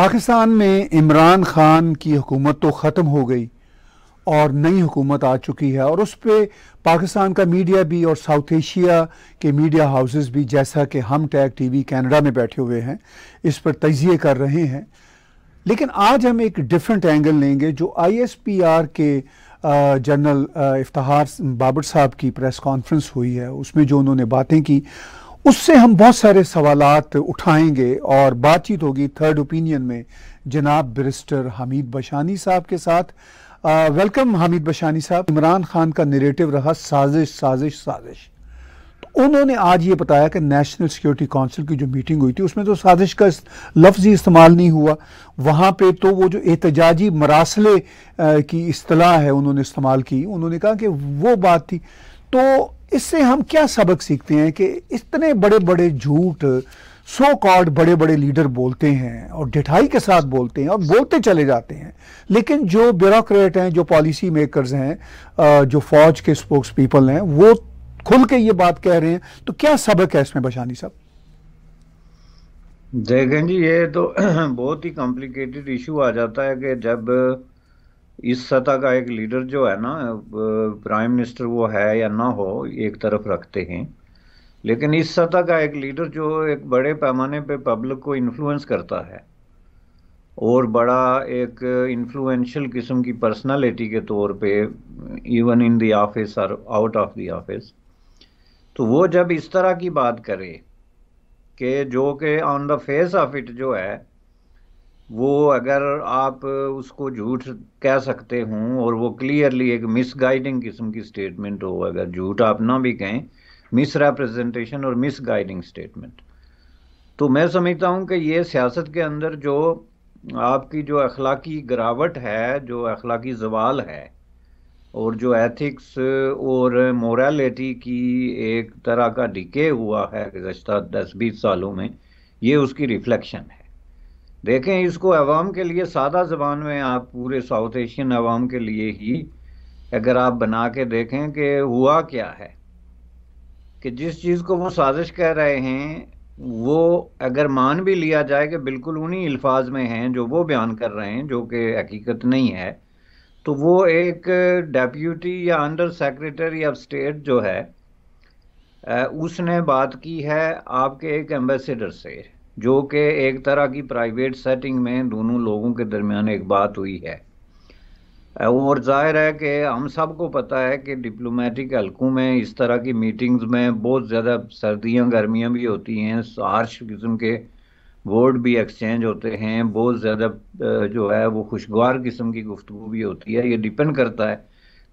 पाकिस्तान में इमरान ख़ान की हुकूमत तो ख़त्म हो गई और नई हुकूमत आ चुकी है और उस पर पाकिस्तान का मीडिया भी और साउथ एशिया के मीडिया हाउसेस भी जैसा कि हम टैग टीवी कनाडा में बैठे हुए हैं इस पर तजिए कर रहे हैं लेकिन आज हम एक डिफरेंट एंगल लेंगे जो आईएसपीआर के जनरल इफ्तार बाबर साहब की प्रेस कॉन्फ्रेंस हुई है उसमें जो उन्होंने बातें की उससे हम बहुत सारे सवाल उठाएंगे और बातचीत होगी थर्ड ओपिनियन में जनाब बिरिस्टर हमीद बशानी साहब के साथ वेलकम हमीद बशानी साहब इमरान खान का नेरेटिव रहा साजिश साजिश साजिश तो उन्होंने आज ये बताया कि नेशनल सिक्योरिटी काउंसिल की जो मीटिंग हुई थी उसमें तो साजिश का लफ्ज़ ही इस्तेमाल नहीं हुआ वहाँ पे तो वो जो एहतजाजी मरासले की असलाह है उन्होंने इस्तेमाल की उन्होंने कहा कि वो बात थी तो इससे हम क्या सबक सीखते हैं कि इतने बड़े बड़े झूठ सो कॉर्ड बड़े बड़े लीडर बोलते हैं और डिठाई के साथ बोलते हैं और बोलते चले जाते हैं लेकिन जो ब्यूरोक्रेट हैं जो पॉलिसी मेकर्स हैं जो फौज के स्पोक्स पीपल हैं वो खुल के ये बात कह रहे हैं तो क्या सबक है इसमें बशानी साहब देखें जी ये तो बहुत ही कॉम्प्लिकेटेड इशू आ जाता है कि जब इस सतह का एक लीडर जो है ना प्राइम मिनिस्टर वो है या ना हो एक तरफ रखते हैं लेकिन इस सतह का एक लीडर जो एक बड़े पैमाने पे पब्लिक को इन्फ्लुएंस करता है और बड़ा एक इन्फ्लुएंशियल किस्म की पर्सनालिटी के तौर पे इवन इन द ऑफिस और आउट ऑफ द ऑफिस तो वो जब इस तरह की बात करे कि जो कि on the face of it जो है वो अगर आप उसको झूठ कह सकते हों और वो क्लियरली एक मिसगाइडिंग किस्म की स्टेटमेंट हो अगर झूठ आप ना भी कहें मिस रिप्रेजेंटेशन और मिस गाइडिंग स्टेटमेंट तो मैं समझता हूं कि ये सियासत के अंदर जो आपकी जो अखलाकी गिरावट है जो अखलाकी जवाल है और जो एथिक्स और मोरालिटी की एक तरह का डिके हुआ है गुजशत दस बीस सालों में ये उसकी रिफ्लेक्शन है देखें इसको अवाम के लिए सादा ज़बान में आप पूरे साउथ एशियन अवाम के लिए ही अगर आप बना के देखें कि हुआ क्या है कि जिस चीज़ को वो साजिश कह रहे हैं वो अगर मान भी लिया जाए कि बिल्कुल उन्हीं अल्फाज में हैं जो वो बयान कर रहे हैं जो कि हकीकत नहीं है तो वो एक डेप्यूटी या अंडर सेक्रेटरी ऑफ स्टेट जो है उसने बात की है आपके एक एम्बेसडर से जो कि एक तरह की प्राइवेट सेटिंग में दोनों लोगों के दरमियान एक बात हुई है और जाहिर है कि हम सबको पता है कि डिप्लोमेटिक हल्कों में इस तरह की मीटिंग्स में बहुत ज़्यादा सर्दियां गर्मियां भी होती हैं हार्श किस्म के वर्ड भी एक्सचेंज होते हैं बहुत ज़्यादा जो है वो खुशगवार किस्म की गुफ्तु भी होती है ये डिपेंड करता है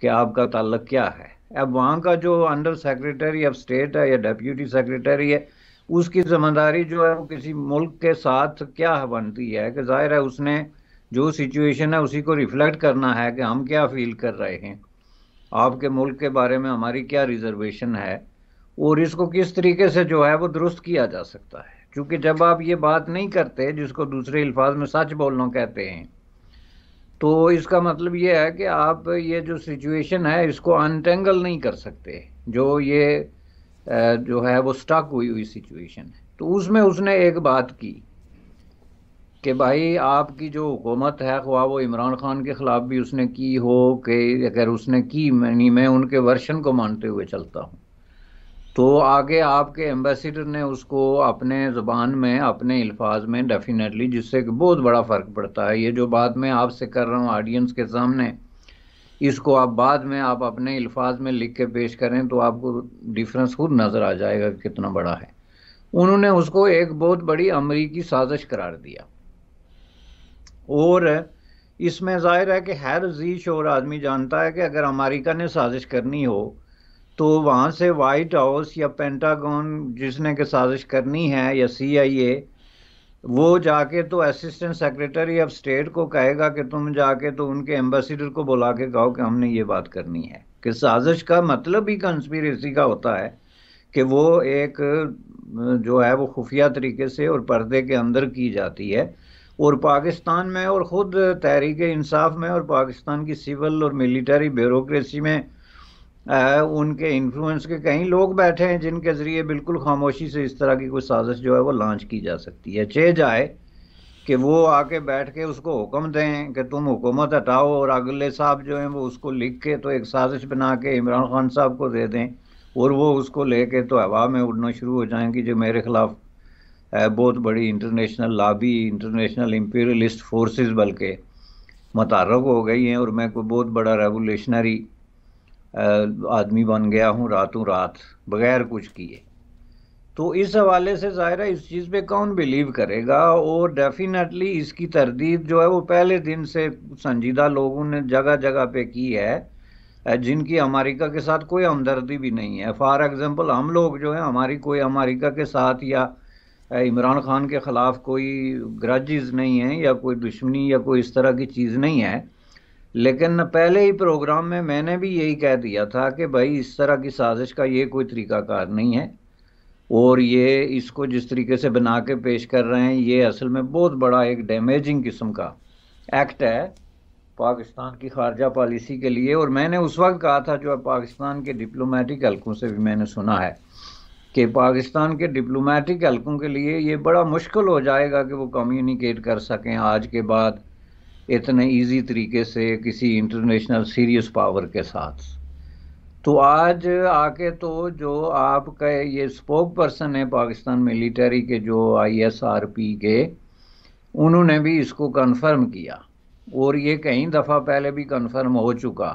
कि आपका ताल्लक क्या है अब वहाँ का जो अंडर सेक्रेटरी ऑफ स्टेट है या डेप्यूटी सेक्रेटरी है उसकी जिम्मेदारी जो है वो किसी मुल्क के साथ क्या बनती है कि जाहिर है उसने जो सिचुएशन है उसी को रिफ्लेक्ट करना है कि हम क्या फील कर रहे हैं आपके मुल्क के बारे में हमारी क्या रिजर्वेशन है और इसको किस तरीके से जो है वो दुरुस्त किया जा सकता है क्योंकि जब आप ये बात नहीं करते जिसको दूसरे अल्फाज में सच बोलना कहते हैं तो इसका मतलब ये है कि आप ये जो सिचुएशन है इसको अनटेंगल नहीं कर सकते जो ये जो है वो स्टक हुई हुई सिचुएशन है तो उसमें उसने एक बात की कि भाई आपकी जो हुकूमत है ख्वा वो इमरान खान के ख़िलाफ़ भी उसने की हो कि अगर उसने की मैंने मैं उनके वर्शन को मानते हुए चलता हूँ तो आगे आपके एम्बेसडर ने उसको अपने ज़बान में अपने अल्फाज में डेफिनेटली जिससे कि बहुत बड़ा फ़र्क पड़ता है ये जो बात मैं आपसे कर रहा हूँ ऑडियंस के सामने इसको आप बाद में आप अपने अल्फाज में लिख के पेश करें तो आपको डिफरेंस खुद नज़र आ जाएगा कितना बड़ा है उन्होंने उसको एक बहुत बड़ी अमरीकी साजिश करार दिया और इसमें जाहिर है कि हर जी शोर आदमी जानता है कि अगर अमेरिका ने साजिश करनी हो तो वहाँ से वाइट हाउस या पेंटागन जिसने के साजिश करनी है या सी आई ए वो जाके तो असिस्टेंट सेक्रेटरी ऑफ स्टेट को कहेगा कि तुम जाके तो उनके एम्बेसडर को बुला के कहो कि हमने ये बात करनी है कि साजिश का मतलब ही कंस्पिरेसी का होता है कि वो एक जो है वो खुफिया तरीके से और पर्दे के अंदर की जाती है और पाकिस्तान में और ख़ुद तहरीक इंसाफ में और पाकिस्तान की सिविल और मिलिट्री ब्यूरोसी में उनके इन्फ्लुएंस के कई लोग बैठे हैं जिनके ज़रिए बिल्कुल खामोशी से इस तरह की कोई साजिश जो है वो लॉन्च की जा सकती है चे जाए कि वो आके बैठ के उसको हुक्म दें कि तुम हुकूमत हटाओ और अगले साहब जो हैं वो उसको लिख के तो एक साजिश बना के इमरान खान साहब को दे दें और वो उसको ले कर तो हवा में उड़ना शुरू हो जाएंगी जो मेरे ख़िलाफ़ बहुत बड़ी इंटरनेशनल लाबी इंटरनेशनल इम्पीरियलिस्ट फोर्सेस बल्कि मुतारक हो गई हैं और मैं कोई बहुत बड़ा रेवोल्यूशनरी आदमी बन गया हूँ रातों रात बगैर कुछ किए तो इस हवाले से ज़ाहिर है इस चीज़ पे कौन बिलीव करेगा और डेफिनेटली इसकी तरदीद जो है वो पहले दिन से संजीदा लोगों ने जगह जगह पे की है जिनकी अमेरिका के साथ कोई हमदर्दी भी नहीं है फॉर एग्ज़ाम्पल हम लोग जो है हमारी कोई अमेरिका के साथ या इमरान खान के ख़िलाफ़ कोई ग्रजिज़ नहीं है या कोई दुश्मनी या कोई इस तरह की चीज़ नहीं है लेकिन पहले ही प्रोग्राम में मैंने भी यही कह दिया था कि भाई इस तरह की साजिश का ये कोई तरीकाकार नहीं है और ये इसको जिस तरीके से बना के पेश कर रहे हैं ये असल में बहुत बड़ा एक डैमेजिंग किस्म का एक्ट है पाकिस्तान की खारजा पॉलिसी के लिए और मैंने उस वक्त कहा था जो पाकिस्तान के डिप्लोमेटिक हल्कों से भी मैंने सुना है कि पाकिस्तान के डिप्लोमेटिक हल्कों के लिए ये बड़ा मुश्किल हो जाएगा कि वो कम्युनिकेट कर सकें आज के बाद इतने इजी तरीके से किसी इंटरनेशनल सीरियस पावर के साथ तो आज आके तो जो आपका ये स्पोक पर्सन है पाकिस्तान मिलिट्री के जो आईएसआरपी के उन्होंने भी इसको कंफर्म किया और ये कई दफ़ा पहले भी कंफर्म हो चुका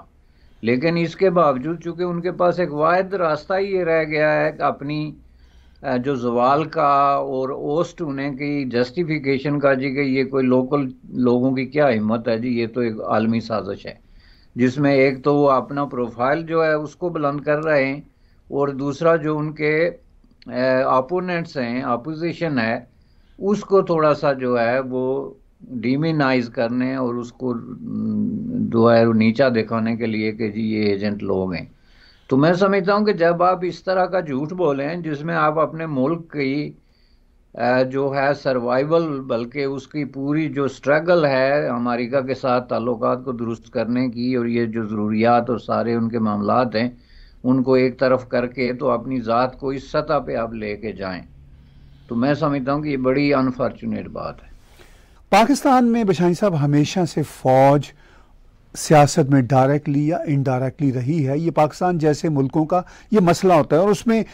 लेकिन इसके बावजूद चूँकि उनके पास एक वाद रास्ता ही ये रह गया है कि अपनी जो जवाल का और ओस्ट उन्हें की जस्टिफिकेशन का जी कि ये कोई लोकल लोगों की क्या हिम्मत है जी ये तो एक आलमी साजिश है जिसमें एक तो वो अपना प्रोफाइल जो है उसको बुलंद कर रहे हैं और दूसरा जो उनके अपोनेंट्स हैं अपोजिशन है उसको थोड़ा सा जो है वो डिमिनाइज करने और उसको जो है नीचा दिखाने के लिए कि जी ये एजेंट लोग हैं तो मैं समझता हूँ कि जब आप इस तरह का झूठ बोलें जिसमें आप अपने मुल्क की जो है सर्वाइवल बल्कि उसकी पूरी जो स्ट्रगल है अमेरिका के साथ ताल्लुक को दुरुस्त करने की और ये जो ज़रूरियात और सारे उनके मामला हैं उनको एक तरफ करके तो अपनी ज़ात को इस सतह पे आप लेके जाएं तो मैं समझता हूँ कि ये बड़ी अनफॉर्चुनेट बात है पाकिस्तान में बशाई साहब हमेशा से फ़ौज सियासत में डायरेक्टली या इनडायरेक्टली रही है ये पाकिस्तान जैसे मुल्कों का ये मसला होता है और उसमें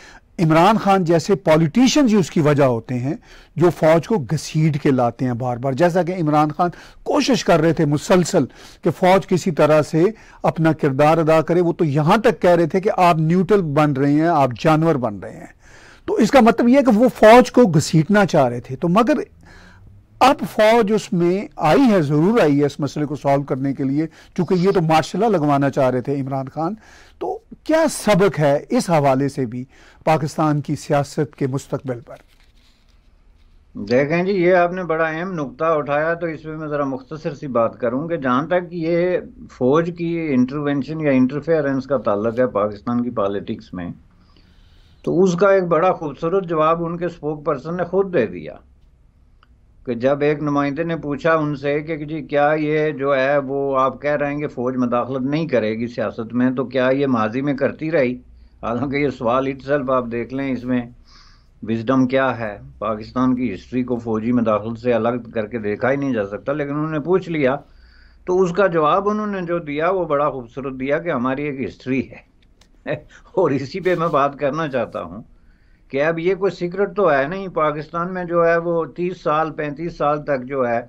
इमरान खान जैसे पॉलिटिशियंस ही उसकी वजह होते हैं जो फौज को घसीट के लाते हैं बार बार जैसा कि इमरान खान कोशिश कर रहे थे मुसलसल कि फौज किसी तरह से अपना किरदार अदा करे वो तो यहां तक कह रहे थे कि आप न्यूट्रल बन रहे हैं आप जानवर बन रहे हैं तो इसका मतलब यह कि वो फौज को घसीटना चाह रहे थे तो मगर अब फौज उसमें आई है ज़रूर आई है इस मसले को सॉल्व करने के लिए चूंकि ये तो मार्शला लगवाना चाह रहे थे इमरान खान तो क्या सबक है इस हवाले से भी पाकिस्तान की सियासत के मुस्तबिल पर देखें जी ये आपने बड़ा अहम नुकता उठाया तो इसमें मैं ज़रा मुख्तर सी बात करूं कि जहाँ तक ये फ़ौज की इंटरवेंशन या इंटरफेरेंस का ताल्लक है पाकिस्तान की पॉलिटिक्स में तो उसका एक बड़ा खूबसूरत जवाब उनके स्पोक पर्सन ने खुद दे दिया कि जब एक नुमाइंदे ने पूछा उनसे कि जी क्या ये जो है वो आप कह रहे हैं कि फ़ौज मदाखलत नहीं करेगी सियासत में तो क्या ये माजी में करती रही हालांकि ये सवाल इटसेल्फ आप देख लें इसमें विजडम क्या है पाकिस्तान की हिस्ट्री को फौजी मदाखलत से अलग करके देखा ही नहीं जा सकता लेकिन उन्होंने पूछ लिया तो उसका जवाब उन्होंने जो दिया वो बड़ा खूबसूरत दिया कि हमारी एक हिस्ट्री है और इसी पे मैं बात करना चाहता हूँ कि अब ये कोई सीक्रेट तो है नहीं पाकिस्तान में जो है वो तीस साल पैंतीस साल तक जो है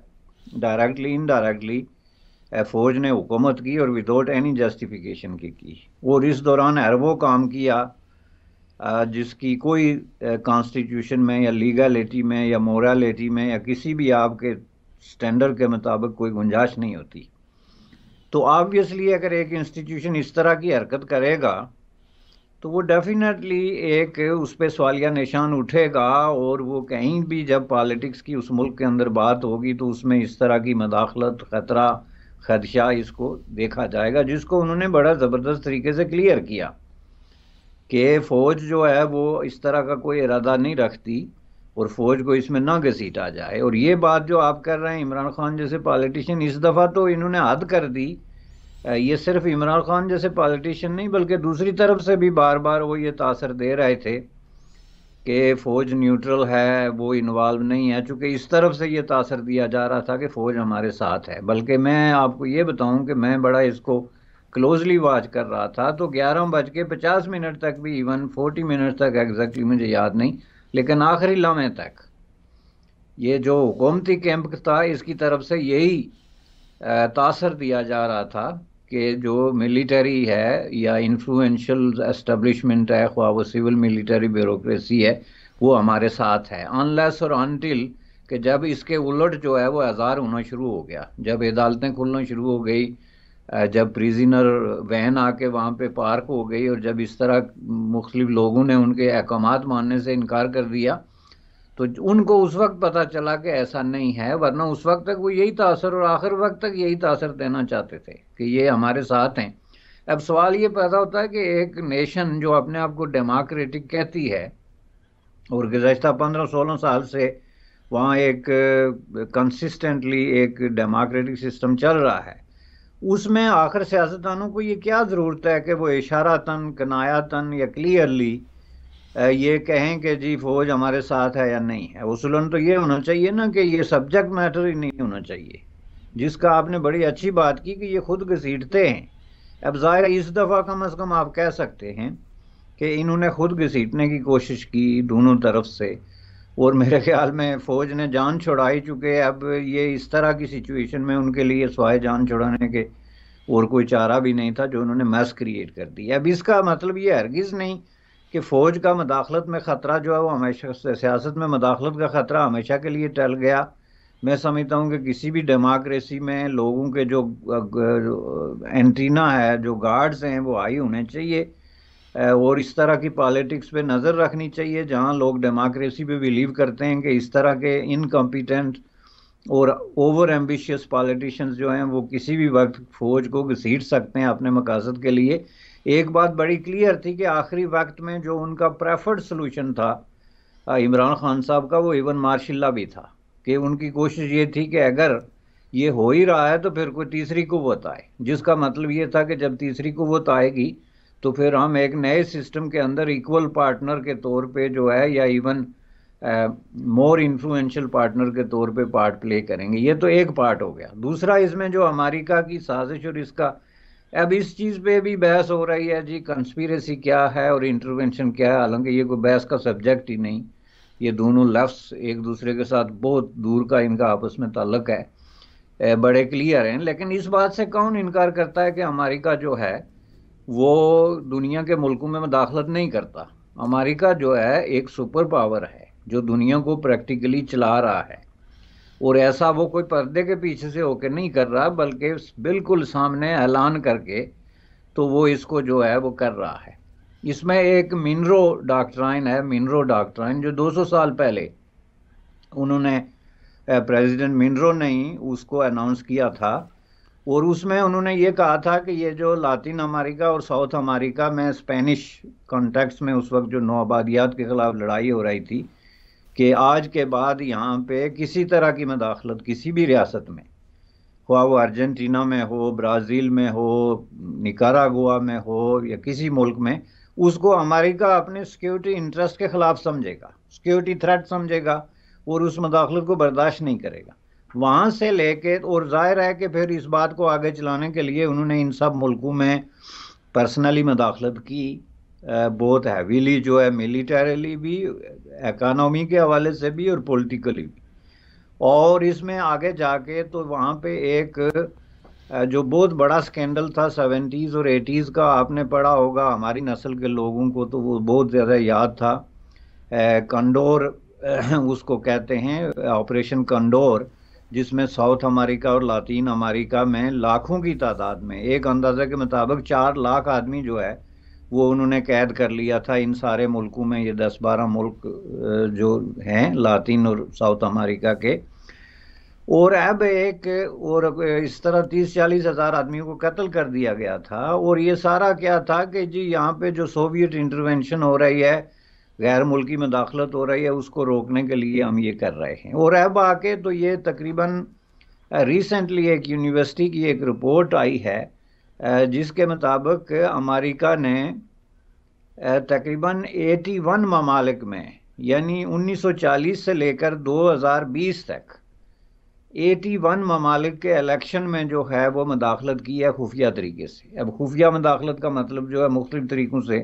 डायरेक्टली इनडायरेक्टली फौज ने हुकूमत की और विदाउट एनी जस्टिफिकेशन की की और इस दौरान अरबों काम किया जिसकी कोई कॉन्स्टिट्यूशन में या लीगलिटी में या मोरालिटी में या किसी भी आपके स्टैंडर्ड के मुताबिक कोई गुंजाइश नहीं होती तो ऑब्वियसली अगर एक इंस्टीट्यूशन इस तरह की हरकत करेगा तो वो डेफिनेटली एक उस पर सवालिया निशान उठेगा और वो कहीं भी जब पॉलिटिक्स की उस मुल्क के अंदर बात होगी तो उसमें इस तरह की मदाखलत खतरा खदशा इसको देखा जाएगा जिसको उन्होंने बड़ा ज़बरदस्त तरीके से क्लियर किया कि फ़ौज जो है वो इस तरह का कोई इरादा नहीं रखती और फ़ौज को इसमें ना घसीटा जाए और ये बात जो आप कर रहे हैं इमरान खान जैसे पॉलिटिशियन इस दफ़ा तो इन्होंने हद कर दी ये सिर्फ इमरान खान जैसे पॉलिटिशियन नहीं बल्कि दूसरी तरफ से भी बार बार वो ये तासर दे रहे थे कि फ़ौज न्यूट्रल है वो इन्वॉल्व नहीं है चूँकि इस तरफ से ये तासर दिया जा रहा था कि फ़ौज हमारे साथ है बल्कि मैं आपको ये बताऊँ कि मैं बड़ा इसको क्लोजली वॉच कर रहा था तो ग्यारह बज के पचास मिनट तक भी इवन फोर्टी मिनट तक एग्जैक्टली मुझे याद नहीं लेकिन आखिरी लम्हे तक ये जो हुकूमती कैंप था इसकी तरफ से यही तासर दिया जा रहा था कि जो मिलिट्री है या इन्फ्लुएंशियल एस्टेब्लिशमेंट है ख्वा वो सिविल मिलिट्री ब्यूरोसी है वो हमारे साथ है अनलेस और अनटिल कि जब इसके उलट जो है वो आज़ार होना शुरू हो गया जब अदालतें खुलना शुरू हो गई जब प्रिजिनर वैन आके वहाँ पे पार्क हो गई और जब इस तरह मुख्तलिफ लोगों ने उनके अहकाम मानने से इनकार कर दिया तो उनको उस वक्त पता चला कि ऐसा नहीं है वरना उस वक्त तक वो यही तासर और आखिर वक्त तक यही तासर देना चाहते थे कि ये हमारे साथ हैं अब सवाल ये पैदा होता है कि एक नेशन जो अपने आप को डेमोक्रेटिक कहती है और गुजशत पंद्रह सोलह साल से वहाँ एक कंसिस्टेंटली एक डेमोक्रेटिक सिस्टम चल रहा है उसमें आखिर सियासतदानों को ये क्या ज़रूरत है कि वो इशारा तन कनाया तन या क्लियरली ये कहें कि जी फौज हमारे साथ है या नहीं है उसूलन तो ये होना चाहिए ना कि ये सब्जेक्ट मैटर ही नहीं होना चाहिए जिसका आपने बड़ी अच्छी बात की कि ये खुद घसीटते हैं अब ज़ाहिर इस दफ़ा कम अज़ कम आप कह सकते हैं कि इन्होंने खुद घसीटने की कोशिश की दोनों तरफ से और मेरे ख्याल में फ़ौज ने जान छुड़ाई चुके अब ये इस तरह की सिचुएशन में उनके लिए सवाए जान छुड़ाने के और कोई चारा भी नहीं था जो उन्होंने मैस क्रिएट कर दी अब इसका मतलब ये हरगिज़ नहीं कि फ़ौज का मदाखलत में ख़तरा जो है वो हमेशा सियासत में मदाखलत का ख़तरा हमेशा के लिए टल गया मैं समझता हूँ कि किसी भी डेमोक्रेसी में लोगों के जो एंटीना है जो गार्ड्स हैं वो हाई होने चाहिए और इस तरह की पॉलिटिक्स पे नज़र रखनी चाहिए जहाँ लोग डेमोक्रेसी पे बिलीव करते हैं कि इस तरह के इनकम्पिटेंट और ओवर एम्बिशियस पॉलिटिशियंस जो हैं वो किसी भी वक्त फ़ौज को घसीट सकते हैं अपने मकासद के लिए एक बात बड़ी क्लियर थी कि आखिरी वक्त में जो उनका प्रेफर्ड सोल्यूशन था इमरान खान साहब का वो इवन मार्शिल्ला भी था कि उनकी कोशिश ये थी कि अगर ये हो ही रहा है तो फिर कोई तीसरी कुत आए जिसका मतलब ये था कि जब तीसरी कुत आएगी तो फिर हम एक नए सिस्टम के अंदर इक्वल पार्टनर के तौर पे जो है या इवन मोर इन्फ्लुएंशियल पार्टनर के तौर पे पार्ट प्ले करेंगे ये तो एक पार्ट हो गया दूसरा इसमें जो अमेरिका की साजिश और इसका अब इस चीज पे भी बहस हो रही है जी कंस्पिरेसी क्या है और इंटरवेंशन क्या है हालांकि ये कोई बहस का सब्जेक्ट ही नहीं ये दोनों लफ्स एक दूसरे के साथ बहुत दूर का इनका आपस में ताल्लक है बड़े क्लियर हैं लेकिन इस बात से कौन इनकार करता है कि अमेरिका जो है वो दुनिया के मुल्कों में मुदाखलत नहीं करता अमेरिका जो है एक सुपर पावर है जो दुनिया को प्रैक्टिकली चला रहा है और ऐसा वो कोई पर्दे के पीछे से होकर नहीं कर रहा बल्कि बिल्कुल सामने ऐलान करके तो वो इसको जो है वो कर रहा है इसमें एक मिनरो डॉक्ट्राइन है मिनरो डॉक्ट्राइन जो 200 साल पहले उन्होंने प्रेसिडेंट मिनरो ने ही उसको अनाउंस किया था और उसमें उन्होंने ये कहा था कि ये जो लातिन अमेरिका और साउथ अमेरिका में स्पेनिश कॉन्टेक्ट में उस वक्त जो नौआबादियात के ख़िलाफ़ लड़ाई हो रही थी कि आज के बाद यहाँ पे किसी तरह की मदाखलत किसी भी रियासत में हुआ वो अर्जेंटीना में हो ब्राज़ील में हो निकारागुआ में हो या किसी मुल्क में उसको अमेरिका अपने सिक्योरिटी इंटरेस्ट के ख़िलाफ़ समझेगा सिक्योरिटी थ्रेट समझेगा और उस मदाखलत को बर्दाश्त नहीं करेगा वहाँ से लेके और जाहिर है कि फिर इस बात को आगे चलाने के लिए उन्होंने इन सब मुल्कों में पर्सनली मदाखलत की बहुत हैवीली जो है मिलिटरली भी इकानमी के हवाले से भी और पॉलिटिकली भी और इसमें आगे जाके तो वहाँ पे एक जो बहुत बड़ा स्कैंडल था सेवेंटीज़ और एटीज़ का आपने पढ़ा होगा हमारी नस्ल के लोगों को तो वो बहुत ज़्यादा याद था कंडोर उसको कहते हैं ऑपरेशन कंडोर जिसमें साउथ अमेरिका और लातीन अमेरिका में लाखों की तादाद में एक अंदाज़ा के मुताबिक चार लाख आदमी जो है वो उन्होंने कैद कर लिया था इन सारे मुल्कों में ये दस बारह मुल्क जो हैं लातिन और साउथ अमेरिका के और अब एक और इस तरह तीस चालीस हज़ार आदमियों को कत्ल कर दिया गया था और ये सारा क्या था कि जी यहाँ पे जो सोवियत इंटरवेंशन हो रही है गैर मुल्की मुदाखलत हो रही है उसको रोकने के लिए हम ये कर रहे हैं और अब आके तो ये तकरीबन रिसेंटली एक यूनिवर्सिटी की एक रिपोर्ट आई है जिसके मुताबिक अमेरिका ने तकरीबन 81 ममालिक में यानी 1940 से लेकर 2020 तक 81 ममालिक के इलेक्शन में जो है वो मदाखलत की है खुफिया तरीके से अब खुफिया मदाखलत का मतलब जो है मुख्तु तरीक़ों से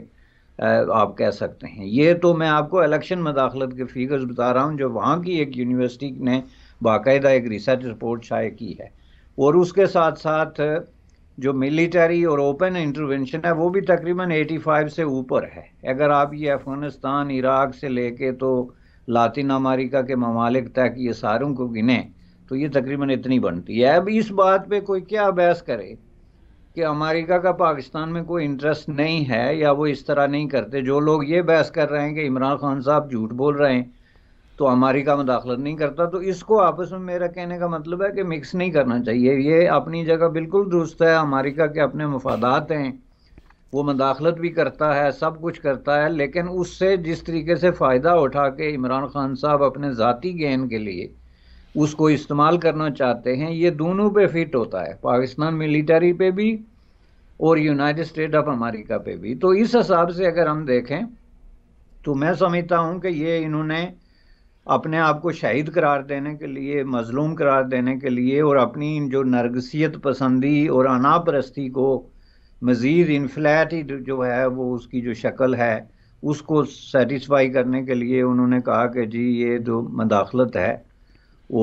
आप कह सकते हैं ये तो मैं आपको इलेक्शन मदाखलत के फिगर्स बता रहा हूँ जो वहाँ की एक यूनिवर्सिटी ने बाकायदा एक रिसर्च रिपोर्ट शाये की है और उसके साथ साथ जो मिलिट्री और ओपन इंटरवेंशन है वो भी तकरीबन 85 से ऊपर है अगर आप ये अफगानिस्तान इराक से लेके तो लातिन अमेरिका के ममालिक तक ये सारों को गिने तो ये तकरीबन इतनी बनती है अब इस बात पे कोई क्या बहस करे कि अमेरिका का पाकिस्तान में कोई इंटरेस्ट नहीं है या वो इस तरह नहीं करते जो लोग ये बहस कर रहे हैं कि इमरान खान साहब झूठ बोल रहे हैं तो हमारी का मुदाखलत नहीं करता तो इसको आपस में मेरा कहने का मतलब है कि मिक्स नहीं करना चाहिए ये अपनी जगह बिल्कुल दुरुस्त है अमेरिका के अपने मफादात हैं वो मुदाखलत भी करता है सब कुछ करता है लेकिन उससे जिस तरीके से फ़ायदा उठा के इमरान खान साहब अपने ज़ाती गेन के लिए उसको इस्तेमाल करना चाहते हैं ये दोनों पे फिट होता है पाकिस्तान मिलिट्री पे भी और यूनाइटेड स्टेट ऑफ अमेरिका पे भी तो इस हिसाब से अगर हम देखें तो मैं समझता हूँ कि ये इन्होंने अपने आप को शहीद करार देने के लिए मजलूम करार देने के लिए और अपनी जो नरगसियत पसंदी और अनापरस्ती को मज़ीद इनफ्लैट ही जो है वो उसकी जो शक्ल है उसको सेटिस्फाई करने के लिए उन्होंने कहा कि जी ये जो मदाखलत है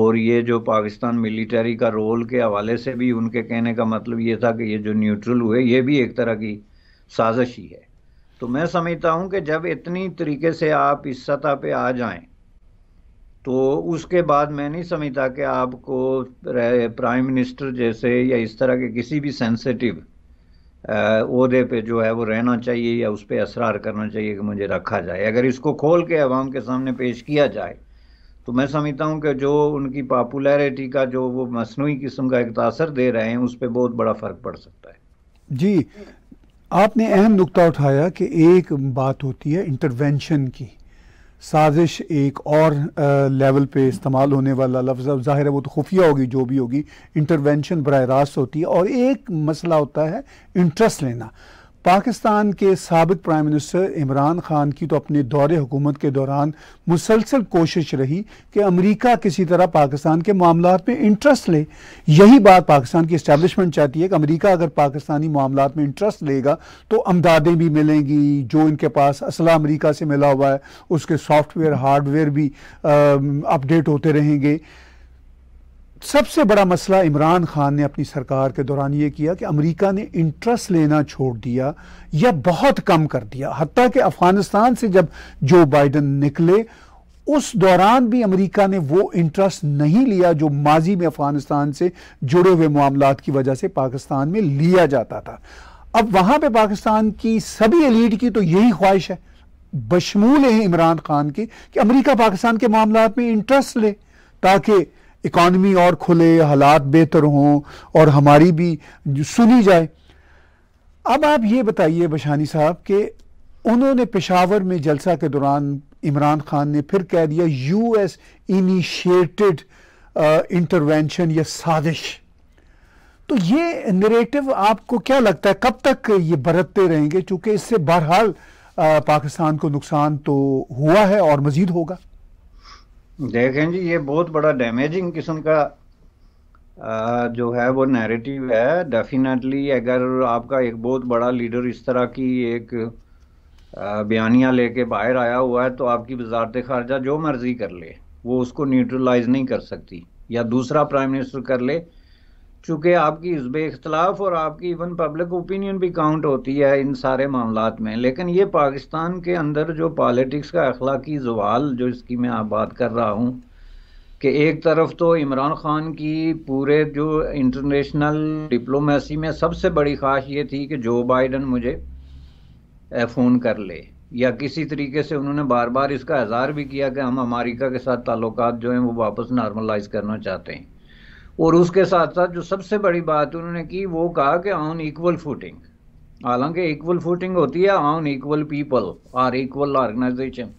और ये जो पाकिस्तान मिलिट्री का रोल के हवाले से भी उनके कहने का मतलब ये था कि ये जो न्यूट्रल हुए ये भी एक तरह की साजिश ही है तो मैं समझता हूँ कि जब इतनी तरीके से आप इस सतह पर आ जाएँ तो उसके बाद मैं नहीं समझता कि आपको प्राइम मिनिस्टर जैसे या इस तरह के किसी भी सेंसिटिव अहदे पे जो है वो रहना चाहिए या उस पर असरार करना चाहिए कि मुझे रखा जाए अगर इसको खोल के अवाम के सामने पेश किया जाए तो मैं समझता हूँ कि जो उनकी पॉपुलैरिटी का जो वो मसनू किस्म का एक तासर दे रहे हैं उस पर बहुत बड़ा फ़र्क पड़ सकता है जी आपने अहम नुकता उठाया कि एक बात होती है इंटरवेंशन की साजिश एक और आ, लेवल पे इस्तेमाल होने वाला लफ्ज़ अब ज़ाहिर है वो तो खुफिया होगी जो भी होगी इंटरवेंशन बर रास्त होती है और एक मसला होता है इंटरेस्ट लेना पाकिस्तान के सबक प्राइम मिनिस्टर इमरान खान की तो अपने दौरे हुकूमत के दौरान मुसलसल कोशिश रही कि अमरीका किसी तरह पाकिस्तान के मामला में इंटरेस्ट ले यही बात पाकिस्तान की इस्टेबलिशमेंट चाहती है कि अमरीका अगर पाकिस्तानी मामला में इंटरेस्ट लेगा तो अमदादें भी मिलेंगी जो इनके पास असला अमरीका से मिला हुआ है उसके सॉफ्टवेयर हार्डवेयर भी अपडेट होते रहेंगे सबसे बड़ा मसला इमरान खान ने अपनी सरकार के दौरान ये किया कि अमेरिका ने इंटरेस्ट लेना छोड़ दिया या बहुत कम कर दिया हती कि अफगानिस्तान से जब जो बाइडन निकले उस दौरान भी अमेरिका ने वो इंटरेस्ट नहीं लिया जो माजी में अफगानिस्तान से जुड़े हुए मामला की वजह से पाकिस्तान में लिया जाता था अब वहां पर पाकिस्तान की सभी एलीट की तो यही ख्वाहिश है बशमूल है इमरान खान की कि अमरीका पाकिस्तान के मामला में इंटरेस्ट ले ताकि इकॉनमी और खुले हालात बेहतर हों और हमारी भी सुनी जाए अब आप ये बताइए बशानी साहब कि उन्होंने पेशावर में जलसा के दौरान इमरान खान ने फिर कह दिया यूएस इनिशिएटेड इंटरवेंशन या साजिश तो ये नरेटिव आपको क्या लगता है कब तक ये बरतते रहेंगे चूंकि इससे बहरहाल पाकिस्तान को नुकसान तो हुआ है और मजीद होगा देखें जी ये बहुत बड़ा डैमेजिंग किस्म का आ, जो है वो नैरेटिव है डेफिनेटली अगर आपका एक बहुत बड़ा लीडर इस तरह की एक बयानिया लेके बाहर आया हुआ है तो आपकी वजारत खारजा जो मर्जी कर ले वो उसको न्यूट्रलाइज नहीं कर सकती या दूसरा प्राइम मिनिस्टर कर ले चूँकि आपकी हजब इख्तलाफ और आपकी इवन पब्लिक ओपिनियन भी काउंट होती है इन सारे मामला में लेकिन ये पाकिस्तान के अंदर जो पॉलिटिक्स का अखलाकी जवाल जो इसकी मैं आप बात कर रहा हूँ कि एक तरफ तो इमरान खान की पूरे जो इंटरनेशनल डिप्लोमेसी में सबसे बड़ी ख्वाहिश ये थी कि जो बाइडन मुझे फ़ोन कर ले या किसी तरीके से उन्होंने बार बार इसका इजहार भी किया कि हम अमेरिका के साथ ताल्लुक जो हैं वो वापस नॉर्मलाइज करना चाहते हैं और उसके साथ साथ जो सबसे बड़ी बात उन्होंने की वो कहा कि ऑन इक्वल फुटिंग हालांकि इक्वल फुटिंग होती है on equal people are equal organisation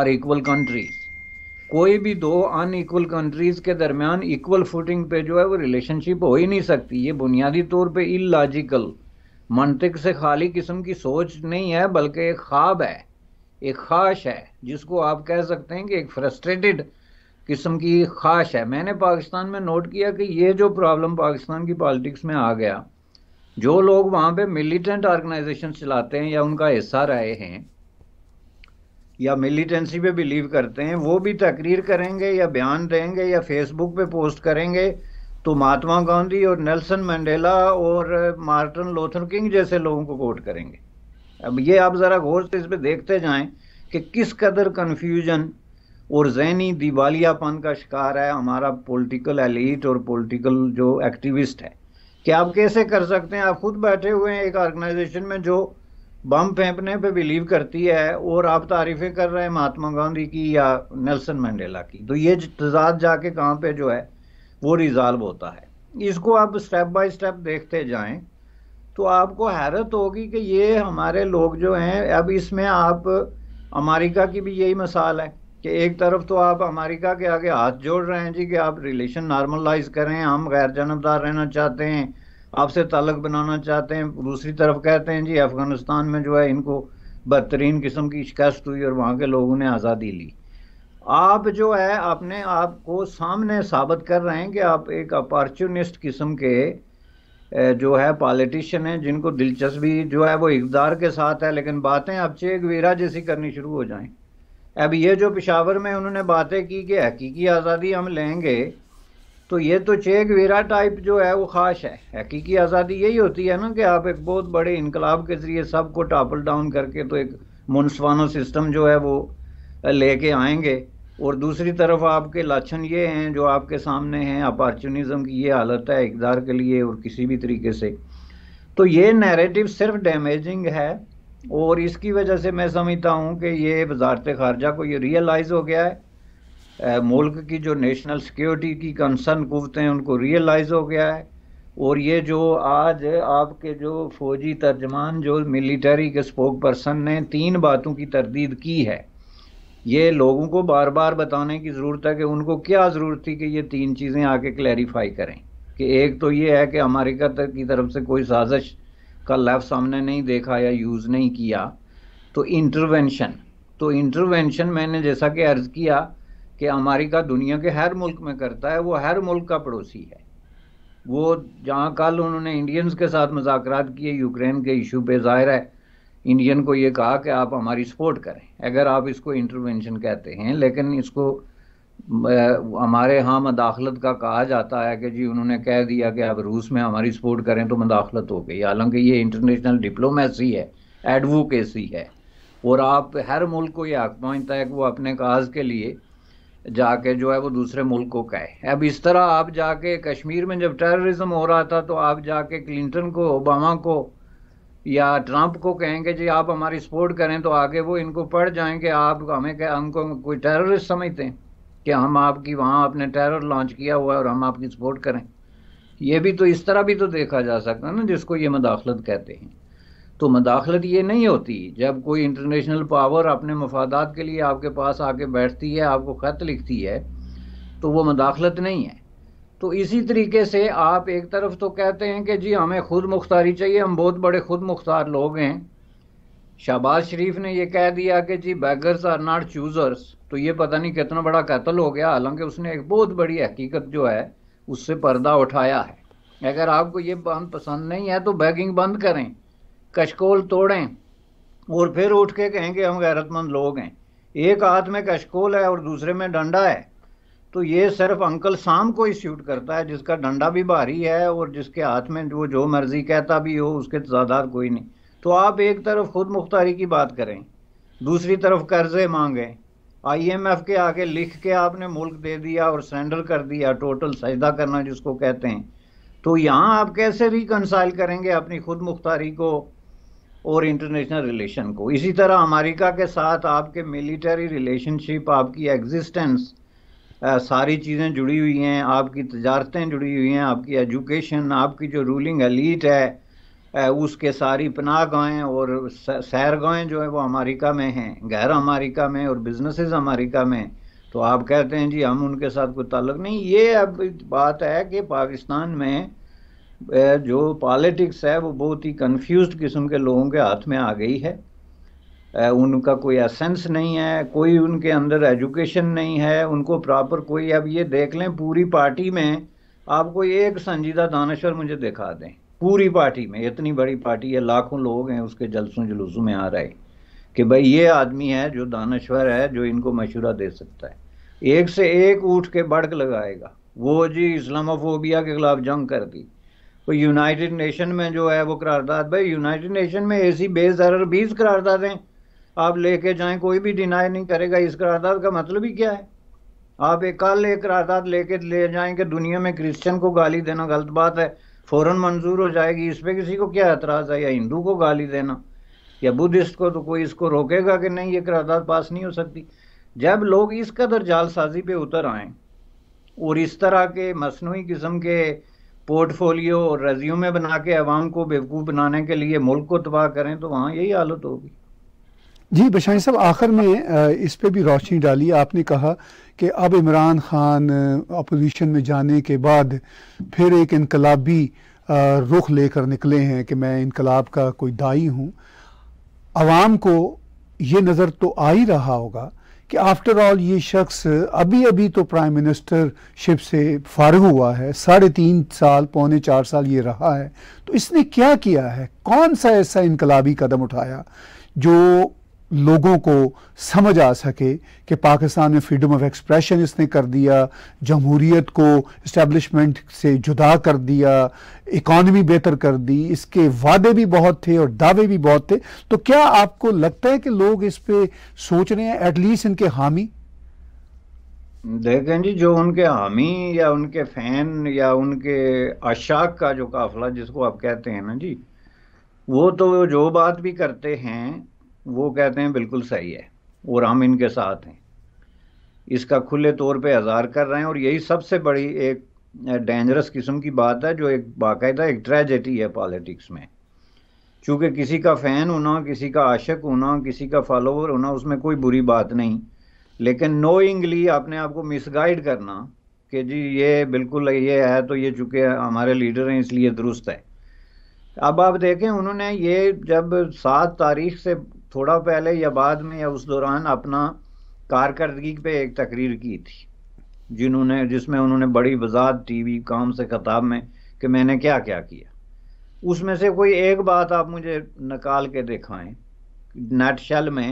are equal countries कोई भी दो अन इक्वल कंट्रीज के दरमियान इक्वल फुटिंग पे जो है वो रिलेशनशिप हो ही नहीं सकती ये बुनियादी तौर पे इलॉजिकल मंतिक से खाली किस्म की सोच नहीं है बल्कि एक ख्वाब है एक खाश है जिसको आप कह सकते हैं कि एक फ्रस्ट्रेटेड किस्म की खाश है मैंने पाकिस्तान में नोट किया कि ये जो प्रॉब्लम पाकिस्तान की पॉलिटिक्स में आ गया जो लोग वहाँ पे मिलिटेंट ऑर्गेनाइजेशन चलाते हैं या उनका हिस्सा रहे हैं या मिलिटेंसी पे बिलीव करते हैं वो भी तकरीर करेंगे या बयान देंगे या फेसबुक पे पोस्ट करेंगे तो महात्मा गांधी और नेल्सन मंडेला और मार्टिन लोथर किंग जैसे लोगों को कोट करेंगे अब ये आप ज़रा गौर से इस पर देखते जाएं कि किस कदर कन्फ्यूजन और जहनी दिवालियापन का शिकार है हमारा पॉलिटिकल एलिट और पॉलिटिकल जो एक्टिविस्ट है कि आप कैसे कर सकते हैं आप खुद बैठे हुए हैं एक ऑर्गेनाइजेशन में जो बम फेंकने पे बिलीव करती है और आप तारीफें कर रहे हैं महात्मा गांधी की या नेल्सन मंडेला की तो ये तजाद जाके कहाँ पे जो है वो रिजॉल्व होता है इसको आप स्टेप बाय स्टेप देखते जाएं तो आपको हैरत होगी कि ये हमारे लोग जो हैं अब इसमें आप अमेरिका की भी यही मिसाल है कि एक तरफ तो आप अमेरिका के आगे हाथ जोड़ रहे हैं जी कि आप रिलेशन नॉर्मलाइज करें हम गैर जानबदार रहना चाहते हैं आपसे ताल्लुक बनाना चाहते हैं दूसरी तरफ कहते हैं जी अफगानिस्तान में जो है इनको बदतरीन किस्म की शिकस्त हुई और वहाँ के लोगों ने आज़ादी ली आप जो है अपने आप को सामने साबित कर रहे हैं कि आप एक अपॉर्चुनिस्ट किस्म के जो है पॉलिटिशियन हैं जिनको दिलचस्पी जो है वो इकदार के साथ है लेकिन बातें आप चेक वीरा जैसी करनी शुरू हो जाएं अब ये जो पिशावर में उन्होंने बातें की कि हकीकी आज़ादी हम लेंगे तो ये तो चेक वीरा टाइप जो है वो खास है हकीकी आज़ादी यही होती है ना कि आप एक बहुत बड़े इनकलाब के ज़रिए सबको टापल डाउन करके तो एक मुनसवाना सिस्टम जो है वो लेके आएंगे और दूसरी तरफ आपके लक्षण ये हैं जो आपके सामने हैं अपॉर्चुनिज़म की ये हालत है इकदार के लिए और किसी भी तरीके से तो ये नैरेटिव सिर्फ डैमेजिंग है और इसकी वजह से मैं समझता हूँ कि ये वजारत खारजा को ये रियलाइज़ हो गया है मुल्क की जो नेशनल सिक्योरिटी की कंसर्न कुतें उनको रियलाइज़ हो गया है और ये जो आज आपके जो फौजी तर्जमान जो मिलिटरी के स्पोक पर्सन ने तीन बातों की तरदीद की है ये लोगों को बार बार बताने की ज़रूरत है कि उनको क्या ज़रूरत थी कि ये तीन चीज़ें आके क्लैरिफाई करें कि एक तो ये है कि अमेरिका की तरफ से कोई साजिश का लैब्स सामने नहीं देखा या यूज़ नहीं किया तो इंटरवेंशन तो इंटरवेंशन मैंने जैसा कि अर्ज़ किया कि अमेरिका दुनिया के हर मुल्क में करता है वो हर मुल्क का पड़ोसी है वो जहाँ कल उन्होंने इंडियंस के साथ मुजाकरात किए यूक्रेन के इशू पे ज़ाहिर है इंडियन को ये कहा कि आप हमारी सपोर्ट करें अगर आप इसको इंटरवेंशन कहते हैं लेकिन इसको हमारे यहाँ मदाखलत का कहा जाता है कि जी उन्होंने कह दिया कि आप रूस में हमारी सपोर्ट करें तो मदाखलत हो गई हालांकि ये इंटरनेशनल डिप्लोमेसी है एडवोकेसी है और आप हर मुल्क को ये हक पहुँचता है कि वो अपने काज के लिए जाके जो है वो दूसरे मुल्क को कहे अब इस तरह आप जाके कश्मीर में जब टेररिज्म हो रहा था तो आप जाके क्लिंटन को ओबामा को या ट्रंप को कहेंगे जी आप हमारी सपोर्ट करें तो आगे वो इनको पढ़ जाएं कि आप हमें हमको कोई टेररिस्ट समझते हैं कि हम आपकी वहाँ आपने टेरर लॉन्च किया हुआ है और हम आपकी सपोर्ट करें ये भी तो इस तरह भी तो देखा जा सकता है ना जिसको ये मदाखलत कहते हैं तो मदाखलत ये नहीं होती जब कोई इंटरनेशनल पावर अपने मफादात के लिए आपके पास आके बैठती है आपको ख़त लिखती है तो वो मदाखलत नहीं है तो इसी तरीके से आप एक तरफ तो कहते हैं कि जी हमें खुद मुख्तारी चाहिए हम बहुत बड़े खुद मुख्तार लोग हैं शहबाज शरीफ ने यह कह दिया कि जी बैगर्स आर नॉट चूजर्स तो ये पता नहीं कितना बड़ा कत्ल हो गया हालांकि उसने एक बहुत बड़ी हकीकत जो है उससे पर्दा उठाया है अगर आपको ये बंद पसंद नहीं है तो बैगिंग बंद करें कशकोल तोड़ें और फिर उठ के कहें कि हम गैरतमंद लोग हैं एक हाथ में कशकोल है और दूसरे में डंडा है तो ये सिर्फ अंकल शाम को ही शूट करता है जिसका डंडा भी भारी है और जिसके हाथ में वो जो मर्जी कहता भी हो उसके तो ज्यादा कोई नहीं तो आप एक तरफ खुद मुख्तारी की बात करें दूसरी तरफ कर्जे मांगें आईएमएफ के आके लिख के आपने मुल्क दे दिया और सरेंडर कर दिया टोटल सजदा करना जिसको कहते हैं तो यहाँ आप कैसे रिकनसाइल करेंगे अपनी खुद मुख्तारी को और इंटरनेशनल रिलेशन को इसी तरह अमेरिका के साथ आपके मिलिट्री रिलेशनशिप आपकी एग्जिस्टेंस सारी चीज़ें जुड़ी हुई हैं आपकी तजारतें जुड़ी हुई हैं आपकी एजुकेशन आपकी जो रूलिंग अलीट है उसके सारी पनाह गाहें और सैर गाहें जो है वो अमेरिका में हैं गैर अमेरिका में और बिजनेसेस अमेरिका में तो आप कहते हैं जी हम उनके साथ कोई ताल्लुक नहीं ये अब बात है कि पाकिस्तान में जो पॉलिटिक्स है वो बहुत ही कंफ्यूज किस्म के लोगों के हाथ में आ गई है उनका कोई एसेंस नहीं है कोई उनके अंदर एजुकेशन नहीं है उनको प्रॉपर कोई अब ये देख लें पूरी पार्टी में आपको एक संजीदा दानश्वर मुझे दिखा दें पूरी पार्टी में इतनी बड़ी पार्टी है लाखों लोग हैं उसके जलसों जुलूसों में आ रहे कि भाई ये आदमी है जो दानश्वर है जो इनको मशूरा दे सकता है एक से एक उठ के बड़क लगाएगा वो जी इस्लामोफोबिया के खिलाफ जंग कर दी वो यूनाइटेड नेशन में जो है वो करारदाद भाई यूनाइटेड नेशन में ऐसी बेजर बीस करारदादें आप लेके जाएं कोई भी डिनाई नहीं करेगा इस करारदाद का मतलब ही क्या है आप एक कल एक करारदाद लेके ले जाएं कि दुनिया में क्रिश्चियन को गाली देना गलत बात है फौरन मंजूर हो जाएगी इस पर किसी को क्या एतराज़ है या हिंदू को गाली देना या बुद्धिस्ट को तो कोई इसको रोकेगा कि नहीं ये करारदाद पास नहीं हो सकती जब लोग इस कदर जालसाजी पे उतर आए और इस तरह के मसनू किस्म के पोर्टफोलियो और रेज्यूमे बना के अवाम को बेवकूफ़ बनाने के लिए मुल्क को तबाह करें तो वहाँ यही हालत होगी जी बशाह साहब आखिर में इस पे भी रोशनी डाली आपने कहा कि अब इमरान खान अपोजिशन में जाने के बाद फिर एक इनकलाबी रुख लेकर निकले हैं कि मैं इनकलाब का कोई दाई हूँ आवाम को ये नज़र तो आ ही रहा होगा कि आफ्टर ऑल ये शख्स अभी अभी तो प्राइम मिनिस्टर शिप से फारग हुआ है साढ़े तीन साल पौने चार साल ये रहा है तो इसने क्या किया है कौन सा ऐसा इनकलाबी कदम उठाया जो लोगों को समझ आ सके कि पाकिस्तान में फ्रीडम ऑफ एक्सप्रेशन इसने कर दिया जमहूरीत को इस्टेब्लिशमेंट से जुदा कर दिया इकॉनमी बेहतर कर दी इसके वादे भी बहुत थे और दावे भी बहुत थे तो क्या आपको लगता है कि लोग इस पर सोच रहे हैं एटलीस्ट इनके हामी देखें जी जो उनके हामी या उनके फैन या उनके अशाक का जो काफिला जिसको आप कहते हैं ना जी वो तो जो बात भी करते हैं वो कहते हैं बिल्कुल सही है और हम इनके साथ हैं इसका खुले तौर पे आज़ार कर रहे हैं और यही सबसे बड़ी एक डेंजरस किस्म की बात है जो एक बाकायदा एक ट्रेजेडी है पॉलिटिक्स में चूँकि किसी का फ़ैन होना किसी का आशक होना किसी का फॉलोवर होना उसमें कोई बुरी बात नहीं लेकिन नोइंगली आपने आपको मिसगाइड करना कि जी ये बिल्कुल ये है तो ये चूँकि हमारे लीडर हैं इसलिए दुरुस्त है अब आप देखें उन्होंने ये जब सात तारीख से थोड़ा पहले या बाद में या उस दौरान अपना कारकर्दगी पे एक तकरीर की थी जिन्होंने जिसमें उन्होंने बड़ी वजात टीवी काम से खताब में कि मैंने क्या क्या किया उसमें से कोई एक बात आप मुझे निकाल के दिखाएं नेट शेल में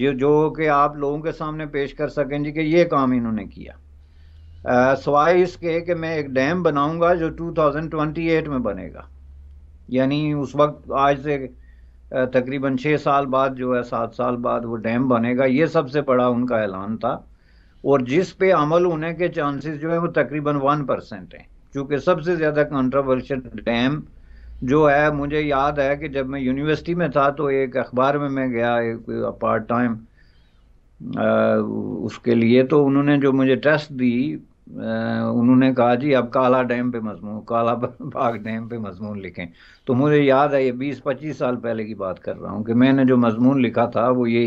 जो जो कि आप लोगों के सामने पेश कर सकें जी कि ये काम इन्होंने किया सवाए इसके कि मैं एक डैम बनाऊंगा जो 2028 में बनेगा यानी उस वक्त आज से तकरीबन छः साल बाद जो है सात साल बाद वो डैम बनेगा ये सबसे बड़ा उनका ऐलान था और जिस पे अमल होने के चांसेस जो है वो तकरीबन वन परसेंट हैं क्योंकि सबसे ज़्यादा कंट्रोवर्शियल डैम जो है मुझे याद है कि जब मैं यूनिवर्सिटी में था तो एक अखबार में मैं गया एक पार्ट टाइम उसके लिए तो उन्होंने जो मुझे टेस्ट दी उन्होंने कहा जी अब काला डैम पे मजमून काला बाग डैम पे मजमून लिखें तो मुझे याद है ये बीस पच्चीस साल पहले की बात कर रहा हूँ कि मैंने जो मजमून लिखा था वो ये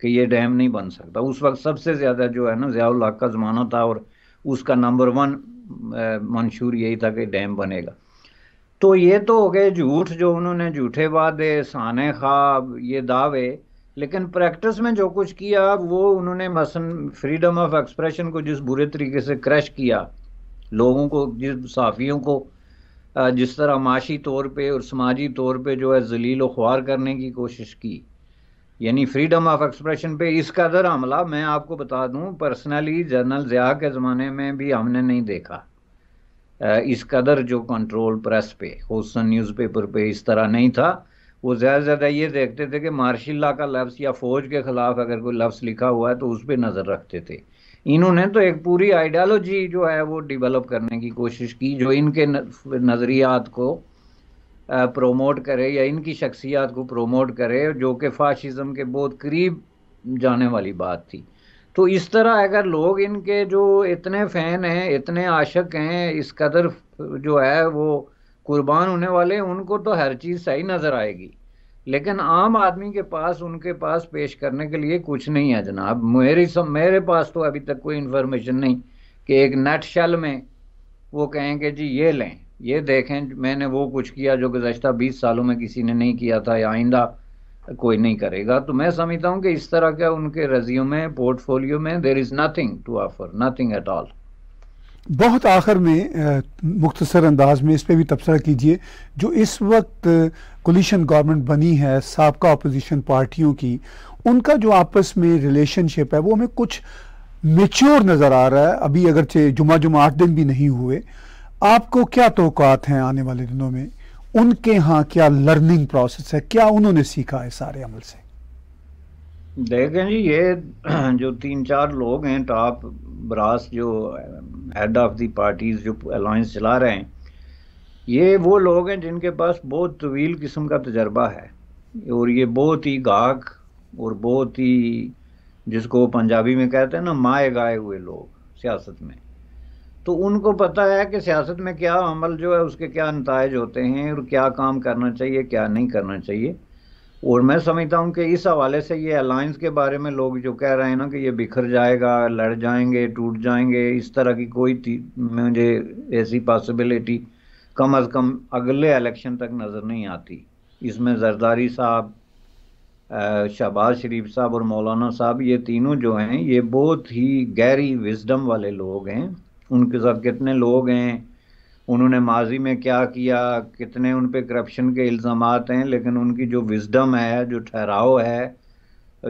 कि ये डैम नहीं बन सकता उस वक्त सबसे ज़्यादा जो है ना ज़ियाउल का ज़माना था और उसका नंबर वन मंशूर यही था कि डैम बनेगा तो ये तो हो गए झूठ जो उन्होंने झूठे वादे सान ख्वाब ये दावे लेकिन प्रैक्टिस में जो कुछ किया वो उन्होंने मसन फ्रीडम ऑफ एक्सप्रेशन को जिस बुरे तरीके से क्रश किया लोगों को जिस साफ़ियों को जिस तरह माशी तौर पे और समाजी तौर पे जो है जलील व ख्वार करने की कोशिश की यानी फ्रीडम ऑफ एक्सप्रेशन पे इस कदर हमला मैं आपको बता दूं पर्सनली जनरल ज़िया के ज़माने में भी हमने नहीं देखा इस कदर जो कंट्रोल प्रेस पे खसूस न्यूज़पेपर पे इस तरह नहीं था वो ज़्यादा से ज़्यादा ये देखते थे कि मार्शल ला का लफ्ज़ या फ़ौज के ख़िलाफ़ अगर कोई लफ्ज़ लिखा हुआ है तो उस पर नज़र रखते थे इन्होंने तो एक पूरी आइडियालॉजी जो है वो डिवेलप करने की कोशिश की जो इनके नज़रियात को प्रोमोट करे या इनकी शख्सियात को प्रोमोट करे जो कि फाशिज़म के बहुत करीब जाने वाली बात थी तो इस तरह अगर लोग इनके जो इतने फ़ैन हैं इतने आशक हैं इस कदर जो है वो कुर्बान होने वाले उनको तो हर चीज़ सही नज़र आएगी लेकिन आम आदमी के पास उनके पास पेश करने के लिए कुछ नहीं है जनाब मेरी सब मेरे पास तो अभी तक कोई इंफॉर्मेशन नहीं कि एक नेट शैल में वो कहें कि जी ये लें ये देखें मैंने वो कुछ किया जो गुजशत बीस सालों में किसी ने नहीं किया था या आइंदा कोई नहीं करेगा तो मैं समझता हूँ कि इस तरह का उनके रजियो में पोर्टफोलियो में there is nothing to offer nothing at all बहुत आखिर में मुख्तसर अंदाज में इस पर भी तबसरा कीजिए जो इस वक्त कोलिशन गवर्नमेंट बनी है सबका अपोजिशन पार्टियों की उनका जो आपस में रिलेशनशिप है वो हमें कुछ मेच्योर नज़र आ रहा है अभी अगरचे जुमा जुमा आठ दिन भी नहीं हुए आपको क्या तोक़ात हैं आने वाले दिनों में उनके यहाँ क्या लर्निंग प्रोसेस है क्या उन्होंने सीखा है सारे अमल से देखें जी ये जो तीन चार लोग हैं टॉप ब्रास जो हेड ऑफ दी पार्टीज जो अलायंस चला रहे हैं ये वो लोग हैं जिनके पास बहुत तवील किस्म का तजर्बा है और ये बहुत ही गाहक और बहुत ही जिसको पंजाबी में कहते हैं ना माए गाए हुए लोग सियासत में तो उनको पता है कि सियासत में क्या अमल जो है उसके क्या नतज होते हैं और क्या काम करना चाहिए क्या नहीं करना चाहिए और मैं समझता हूँ कि इस हवाले से ये अलायंस के बारे में लोग जो कह रहे हैं ना कि ये बिखर जाएगा लड़ जाएंगे टूट जाएंगे इस तरह की कोई मुझे ऐसी पॉसिबिलिटी कम अज़ कम अगले इलेक्शन तक नज़र नहीं आती इसमें जरदारी साहब शहबाज शरीफ साहब और मौलाना साहब ये तीनों जो हैं ये बहुत ही गहरी विजडम वाले लोग हैं उनके साथ कितने लोग हैं उन्होंने माजी में क्या किया कितने उन पर करप्शन के इल्ज़ाम हैं लेकिन उनकी जो विजडम है जो ठहराव है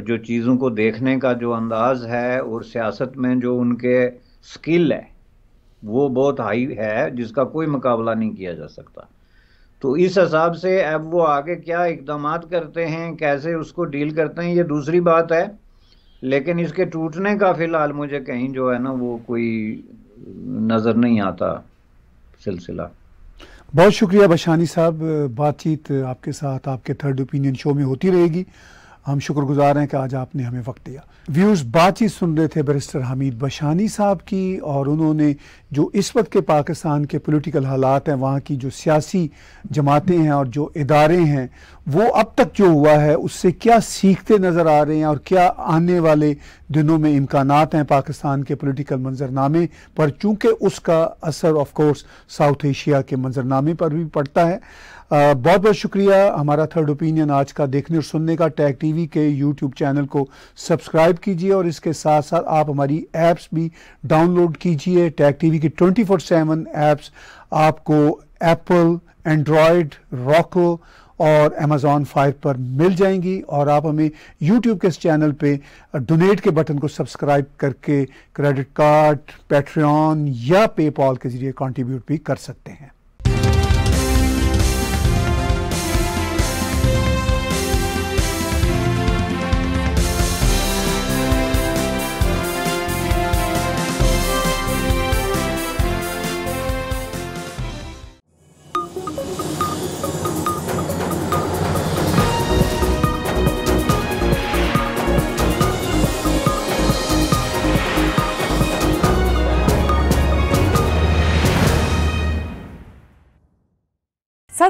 जो चीज़ों को देखने का जो अंदाज़ है और सियासत में जो उनके स्किल है वो बहुत हाई है जिसका कोई मुकाबला नहीं किया जा सकता तो इस हिसाब से अब वो आगे क्या इकदाम करते हैं कैसे उसको डील करते हैं ये दूसरी बात है लेकिन इसके टूटने का फ़िलहाल मुझे कहीं जो है ना वो कोई नज़र नहीं आता सिलसिला बहुत शुक्रिया बशानी साहब बातचीत आपके साथ आपके थर्ड ओपिनियन शो में होती रहेगी हम शुक्रगुजार हैं कि आज आपने हमें वक्त दिया व्यूज बातचीत सुन रहे थे बैरिस्टर हमीद बशानी साहब की और उन्होंने जो इस वक्त के पाकिस्तान के पॉलिटिकल हालात हैं वहाँ की जो सियासी जमातें हैं और जो इदारे हैं वो अब तक जो हुआ है उससे क्या सीखते नज़र आ रहे हैं और क्या आने वाले दिनों में इम्कान हैं पाकिस्तान के पोलिटिकल मंजरनामे पर चूँकि उसका असर ऑफकोर्स साउथ एशिया के मंजरनामे पर भी पड़ता है बहुत बहुत शुक्रिया हमारा थर्ड ओपिनियन आज का देखने और सुनने का टैग टीवी के यूट्यूब चैनल को सब्सक्राइब कीजिए और इसके साथ साथ आप हमारी ऐप्स भी डाउनलोड कीजिए टैग टीवी की ट्वेंटी फोर सेवन ऐप्स आपको एप्पल एंड्रॉयड रॉको और अमेजोन फाइव पर मिल जाएंगी और आप हमें यूट्यूब के इस चैनल पे डोनेट के बटन को सब्सक्राइब करके क्रेडिट कार्ड पेट्रियन या पेपॉल के ज़रिए कंट्रीब्यूट भी कर सकते हैं